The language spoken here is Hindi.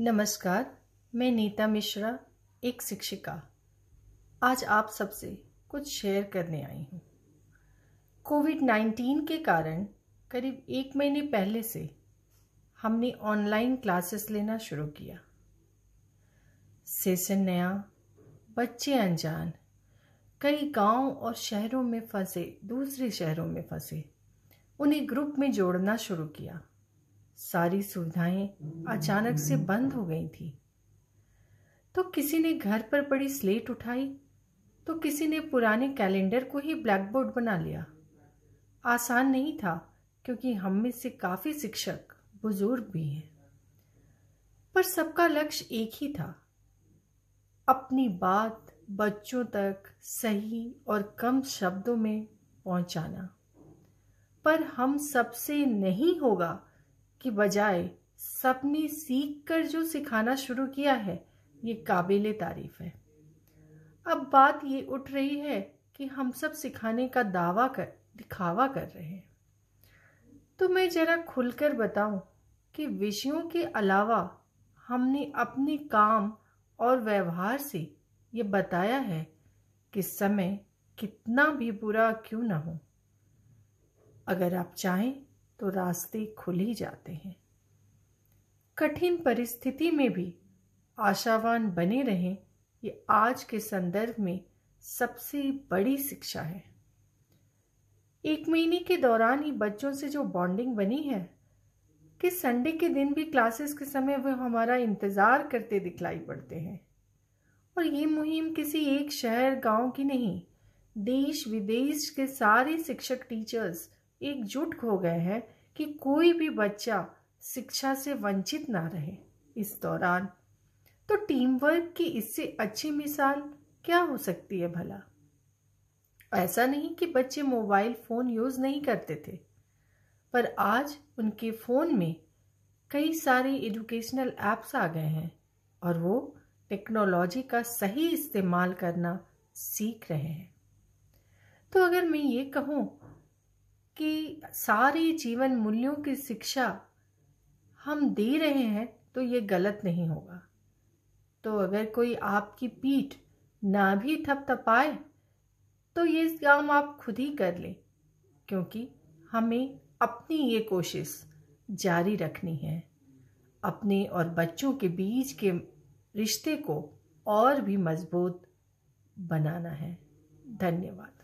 नमस्कार मैं नीता मिश्रा एक शिक्षिका आज आप सबसे कुछ शेयर करने आई हूँ कोविड नाइन्टीन के कारण करीब एक महीने पहले से हमने ऑनलाइन क्लासेस लेना शुरू किया सेशन नया बच्चे अनजान कई गांव और शहरों में फंसे दूसरे शहरों में फंसे उन्हें ग्रुप में जोड़ना शुरू किया सारी सुविधाएं अचानक से बंद हो गई थी तो किसी ने घर पर पड़ी स्लेट उठाई तो किसी ने पुराने कैलेंडर को ही ब्लैक बोर्ड बना लिया आसान नहीं था क्योंकि हम में से काफ़ी शिक्षक बुजुर्ग भी हैं पर सबका लक्ष्य एक ही था अपनी बात बच्चों तक सही और कम शब्दों में पहुंचाना पर हम सबसे नहीं होगा की बजाय सबने सीख कर जो सिखाना शुरू किया है ये काबिल तारीफ है अब बात ये उठ रही है कि हम सब सिखाने का दावा कर दिखावा कर रहे हैं तो मैं जरा खुलकर बताऊं कि विषयों के अलावा हमने अपने काम और व्यवहार से ये बताया है कि समय कितना भी बुरा क्यों ना हो अगर आप चाहें तो रास्ते खुल ही जाते हैं कठिन परिस्थिति में भी आशावान बने रहें ये आज के संदर्भ में सबसे बड़ी शिक्षा है एक महीने के दौरान ही बच्चों से जो बॉन्डिंग बनी है कि संडे के दिन भी क्लासेस के समय वह हमारा इंतज़ार करते दिखलाई पड़ते हैं और ये मुहिम किसी एक शहर गांव की नहीं देश विदेश के सारे शिक्षक टीचर्स एकजुट हो गए हैं कि कोई भी बच्चा शिक्षा से वंचित ना रहे इस दौरान तो टीम वर्क की इससे अच्छी मिसाल क्या हो सकती है भला ऐसा नहीं कि बच्चे मोबाइल फ़ोन यूज़ नहीं करते थे पर आज उनके फ़ोन में कई सारे एजुकेशनल ऐप्स आ गए हैं और वो टेक्नोलॉजी का सही इस्तेमाल करना सीख रहे हैं तो अगर मैं ये कहूँ कि सारे जीवन मूल्यों की शिक्षा हम दे रहे हैं तो ये गलत नहीं होगा तो अगर कोई आपकी पीठ ना भी थपथपाए तो ये काम आप खुद ही कर लें क्योंकि हमें अपनी ये कोशिश जारी रखनी है अपने और बच्चों के बीच के रिश्ते को और भी मजबूत बनाना है धन्यवाद